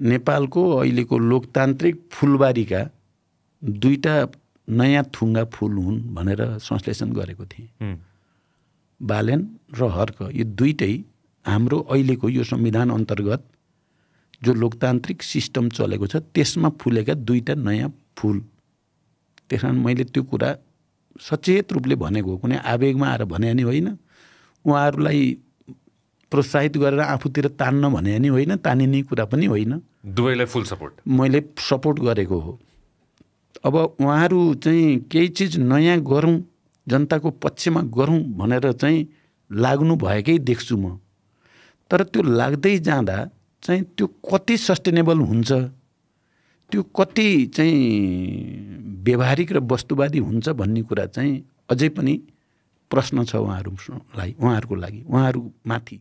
नेपालको अहिलेको लोकतान्त्रिक फुलबारीका दुईवटा नयाँ थुङ्गा फुल हुन् भनेर संश्लेषण गरेको थिएँ बालेन र हर्क यो दुइटै हाम्रो अहिलेको यो संविधान अन्तर्गत जो लोकतान्त्रिक सिस्टम चलेको छ त्यसमा फुलेका दुईवटा नयाँ फुल त्यस कारण मैले त्यो कुरा सचेत रूपले भनेको कुनै आवेगमा आएर भने नि होइन उहाँहरूलाई प्रोत्साहित गरेर आफूतिर तान्न भने नि होइन तानिने कुरा पनि होइन दुवैलाई फुल सपोर्ट मैले सपोर्ट गरेको हो अब उहाँहरू चाहिँ केही चिज नयाँ गरौँ जनताको पक्षमा गरौँ भनेर चाहिँ लाग्नु भएकै देख्छु म तर त्यो लाग्दै जाँदा चाहिँ त्यो कति सस्टेनेबल हुन्छ त्यो कति चाहिँ व्यवहारिक र वस्तुवादी हुन्छ भन्ने कुरा चाहिँ अझै पनि प्रश्न छ उहाँहरूलाई उहाँहरूको लागि उहाँहरू माथि